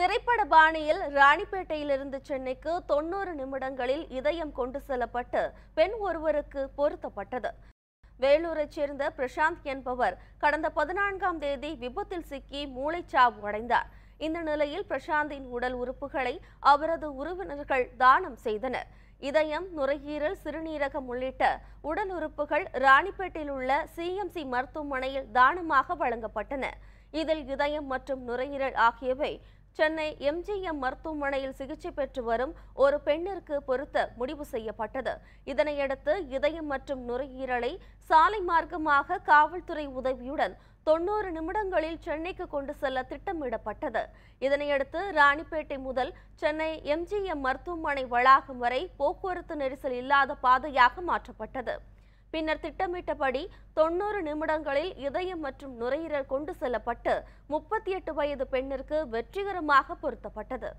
திரைப்பட பாணியில் ராணிப்பேட்டையிலிருந்து சென்னைக்கு தொன்னூறு நிமிடங்களில் இதயம் கொண்டு செல்லப்பட்டு பெண் ஒருவருக்கு பொருத்தப்பட்டது வேலூரைச் சேர்ந்த பிரசாந்த் என்பவர் கடந்த பதினான்காம் தேதி விபத்தில் சிக்கி மூளைச்சாவு அடைந்தார் இந்த நிலையில் பிரசாந்தின் உடல் உறுப்புகளை அவரது உறவினர்கள் தானம் செய்தனர் இதயம் நுரையீரல் சிறுநீரகம் உள்ளிட்ட உடல் உறுப்புகள் ராணிப்பேட்டையில் உள்ள சிஎம்சி மருத்துவமனையில் தானமாக வழங்கப்பட்டன இதில் இதயம் மற்றும் நுரையீரல் ஆகியவை சென்னை எம்ஜிஎம் மருத்துவமனையில் சிகிச்சை பெற்று வரும் ஒரு பெண்ணிற்கு பொருத்த முடிவு செய்யப்பட்டது இதனையடுத்து இதயம் மற்றும் நுரையீரலை சாலை மார்க்கமாக காவல்துறை உதவியுடன் தொண்ணூறு நிமிடங்களில் சென்னைக்கு கொண்டு செல்ல திட்டமிடப்பட்டது இதனையடுத்து ராணிப்பேட்டை முதல் சென்னை எம்ஜிஎம் மருத்துவமனை வளாகம் வரை போக்குவரத்து நெரிசல் இல்லாத பாதையாக மாற்றப்பட்டது பின்னர் திட்டமிட்டபடி தொன்னூறு நிமிடங்களில் இதயம் மற்றும் நுரையீரல் கொண்டு செல்லப்பட்டு முப்பத்தி எட்டு வயது பெண்ணிற்கு வெற்றிகரமாக பொருத்தப்பட்டது